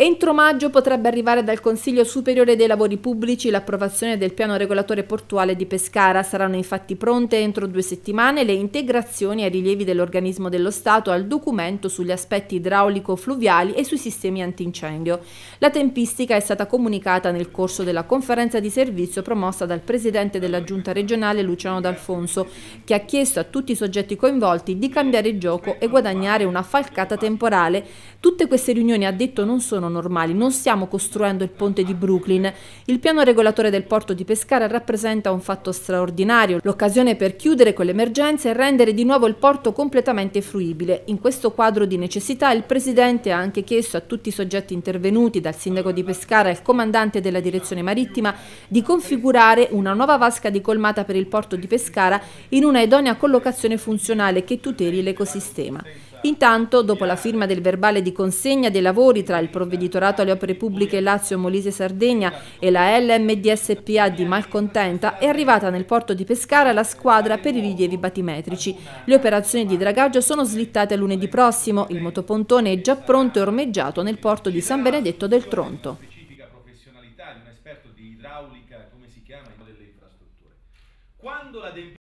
Entro maggio potrebbe arrivare dal Consiglio Superiore dei Lavori Pubblici l'approvazione del piano regolatore portuale di Pescara. Saranno infatti pronte entro due settimane le integrazioni ai rilievi dell'organismo dello Stato al documento sugli aspetti idraulico-fluviali e sui sistemi antincendio. La tempistica è stata comunicata nel corso della conferenza di servizio promossa dal Presidente della Giunta regionale Luciano D'Alfonso, che ha chiesto a tutti i soggetti coinvolti di cambiare gioco e guadagnare una falcata temporale. Tutte queste riunioni, ha detto, non sono sono normali, non stiamo costruendo il ponte di Brooklyn. Il piano regolatore del porto di Pescara rappresenta un fatto straordinario, l'occasione per chiudere con l'emergenza e rendere di nuovo il porto completamente fruibile. In questo quadro di necessità il Presidente ha anche chiesto a tutti i soggetti intervenuti, dal sindaco di Pescara al comandante della direzione marittima, di configurare una nuova vasca di colmata per il porto di Pescara in una idonea collocazione funzionale che tuteli l'ecosistema. Intanto, dopo la firma del verbale di consegna dei lavori tra il Provveditorato alle Opere Pubbliche Lazio Molise Sardegna e la LMDSPA di Malcontenta, è arrivata nel porto di Pescara la squadra per i rilievi batimetrici. Le operazioni di dragaggio sono slittate lunedì prossimo, il motopontone è già pronto e ormeggiato nel porto di San Benedetto del Tronto. Quando la